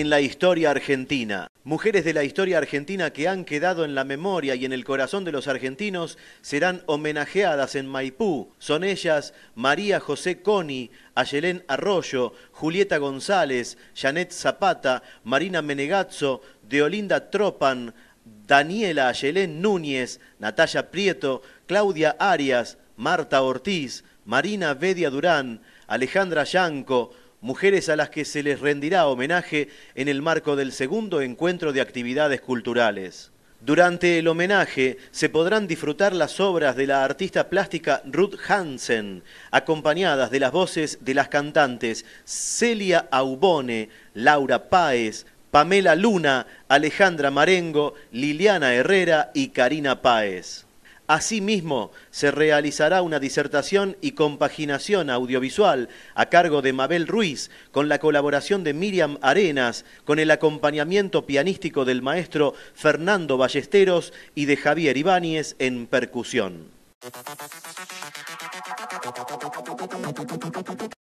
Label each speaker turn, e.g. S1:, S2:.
S1: en la historia argentina. Mujeres de la historia argentina que han quedado en la memoria y en el corazón de los argentinos serán homenajeadas en Maipú. Son ellas María José Coni, Ayelén Arroyo, Julieta González, Janet Zapata, Marina Menegazzo, Deolinda Tropan, Daniela Ayelén Núñez, Natalia Prieto, Claudia Arias, Marta Ortiz, Marina Bedia Durán, Alejandra Yanco, mujeres a las que se les rendirá homenaje en el marco del segundo encuentro de actividades culturales. Durante el homenaje se podrán disfrutar las obras de la artista plástica Ruth Hansen, acompañadas de las voces de las cantantes Celia Aubone, Laura Páez, Pamela Luna, Alejandra Marengo, Liliana Herrera y Karina Páez. Asimismo, se realizará una disertación y compaginación audiovisual a cargo de Mabel Ruiz, con la colaboración de Miriam Arenas, con el acompañamiento pianístico del maestro Fernando Ballesteros y de Javier Ibáñez en percusión.